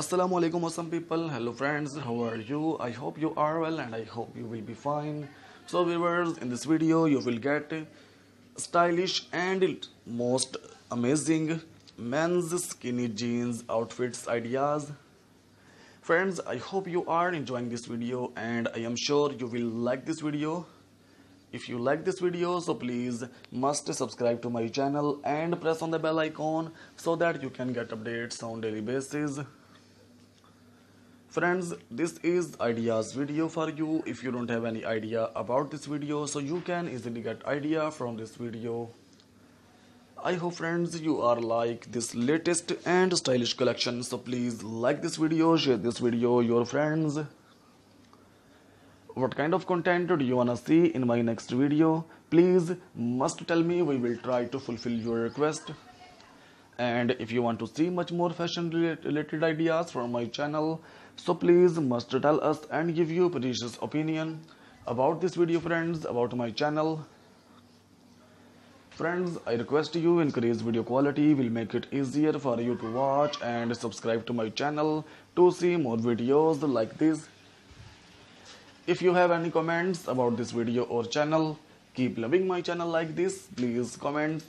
assalamu alaikum awesome people hello friends how are you i hope you are well and i hope you will be fine so viewers in this video you will get stylish and most amazing men's skinny jeans outfits ideas friends i hope you are enjoying this video and i am sure you will like this video if you like this video so please must subscribe to my channel and press on the bell icon so that you can get updates on daily basis friends this is ideas video for you if you don't have any idea about this video so you can easily get idea from this video i hope friends you are like this latest and stylish collection so please like this video share this video your friends what kind of content do you wanna see in my next video please must tell me we will try to fulfill your request and if you want to see much more fashion related ideas from my channel so please must tell us and give your precious opinion about this video friends about my channel friends i request you increase video quality will make it easier for you to watch and subscribe to my channel to see more videos like this if you have any comments about this video or channel keep loving my channel like this please comments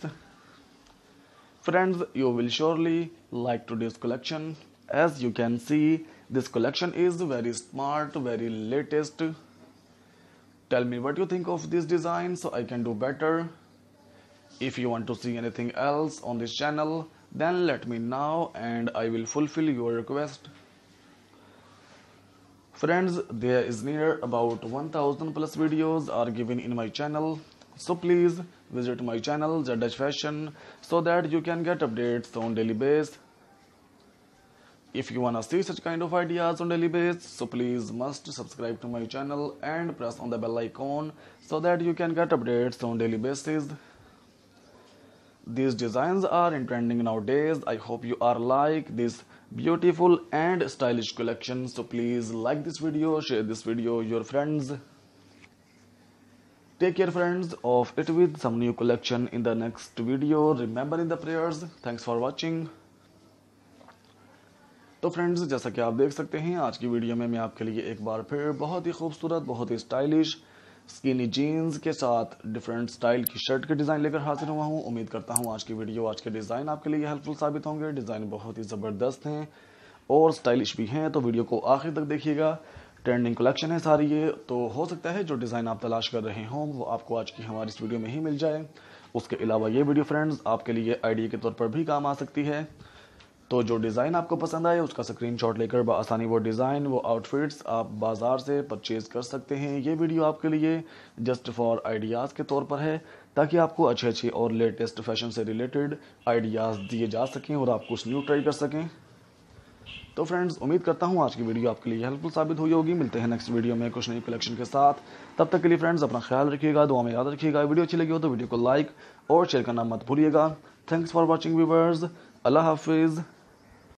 Friends, you will surely like today's collection. As you can see, this collection is very smart, very latest. Tell me what you think of this design so I can do better. If you want to see anything else on this channel, then let me know and I will fulfill your request. Friends, there is near about 1000 plus videos are given in my channel so please visit my channel ZH Fashion so that you can get updates on daily basis. If you wanna see such kind of ideas on daily basis, so please must subscribe to my channel and press on the bell icon so that you can get updates on daily basis. These designs are in trending nowadays. I hope you are like this beautiful and stylish collection. So please like this video, share this video your friends. Take care friends of it with some new collection in the next video. Remember in the prayers. Thanks for watching. तो friends जैसा कि आप देख सकते हैं आज की video में मैं आपके लिए एक बार फिर बहुत ही खूबसूरत बहुत ही स्टाइलिश स्किनी जीन्स के साथ डिफरेंट स्टाइल की शर्ट के डिज़ाइन लेकर हाजिर हुआ हूं उम्मीद करता हूं आज की वीडियो आज के डिज़ाइन आपके लिए हेल्पफुल साबित होंगे डिज़ाइन बहुत ही ज़बरदस्त हैं और स्टाइलिश भी हैं तो वीडियो को आखिर तक देखिएगा ट्रेंडिंग कलेक्शन है सारी ये तो हो सकता है जो डिज़ाइन आप तलाश कर रहे हों वो आपको आज की हमारी इस वीडियो में ही मिल जाए उसके अलावा ये वीडियो फ्रेंड्स आपके लिए आइडिया के तौर पर भी काम आ सकती है तो जो डिज़ाइन आपको पसंद आए उसका स्क्रीनशॉट लेकर बसानी वो डिज़ाइन वो आउटफिट्स आप बाज़ार से परचेज़ कर सकते हैं ये वीडियो आपके लिए जस्ट फॉर आइडियाज़ के तौर पर है ताकि आपको अच्छे अच्छे और लेटेस्ट फैशन से रिलेटेड आइडियाज़ दिए जा सकें और आप कुछ न्यू ट्राई कर सकें तो फ्रेंड्स उम्मीद करता हूँ आज की वीडियो आपके लिए हेल्पफुल साबित हुई होगी मिलते हैं नेक्स्ट वीडियो में कुछ नई कलेक्शन के साथ तब तक के लिए फ्रेंड्स अपना ख्याल रखिएगा दुआ में याद रखिएगा वीडियो अच्छी लगी हो तो वीडियो को लाइक और शेयर करना मत भूलिएगा थैंक्स फॉर वॉचिंग व्यूवर्स अल्लाह हाफिज़